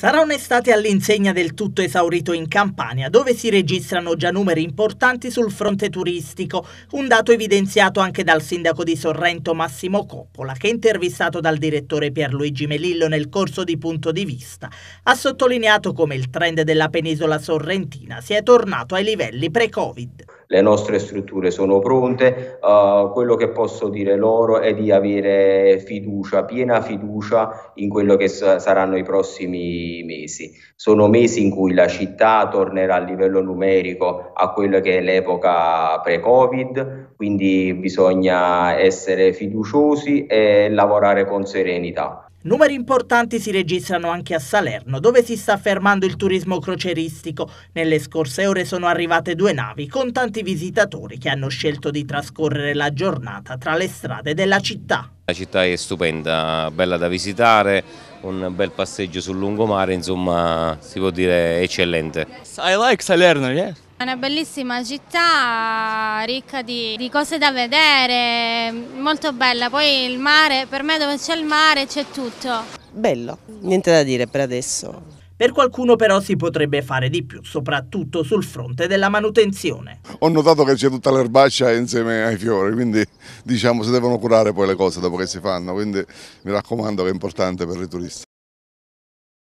Sarà un'estate all'insegna del tutto esaurito in Campania, dove si registrano già numeri importanti sul fronte turistico, un dato evidenziato anche dal sindaco di Sorrento Massimo Coppola, che intervistato dal direttore Pierluigi Melillo nel corso di Punto di Vista, ha sottolineato come il trend della penisola sorrentina sia tornato ai livelli pre-Covid le nostre strutture sono pronte, uh, quello che posso dire loro è di avere fiducia, piena fiducia in quello che sa- saranno i prossimi mesi. Sono mesi in cui la città tornerà a livello numerico a quello che è l'epoca pre-Covid, quindi bisogna essere fiduciosi e lavorare con serenità. Numeri importanti si registrano anche a Salerno, dove si sta fermando il turismo croceristico. Nelle scorse ore sono arrivate due navi con tanti visitatori che hanno scelto di trascorrere la giornata tra le strade della città. La città è stupenda, bella da visitare, un bel passeggio sul lungomare, insomma si può dire eccellente. I like Salerno, yeah. È una bellissima città ricca di, di, cose da vedere, molto bella. Poi il mare, per me dove c'è il mare c'è tutto. Bello, niente da dire per adesso. Per qualcuno però si potrebbe fare di più, soprattutto sul fronte della manutenzione. Ho notato che c'è tutta l'erbaccia insieme ai fiori, quindi diciamo si devono curare poi le cose dopo che si fanno, quindi mi raccomando che è importante per i turisti.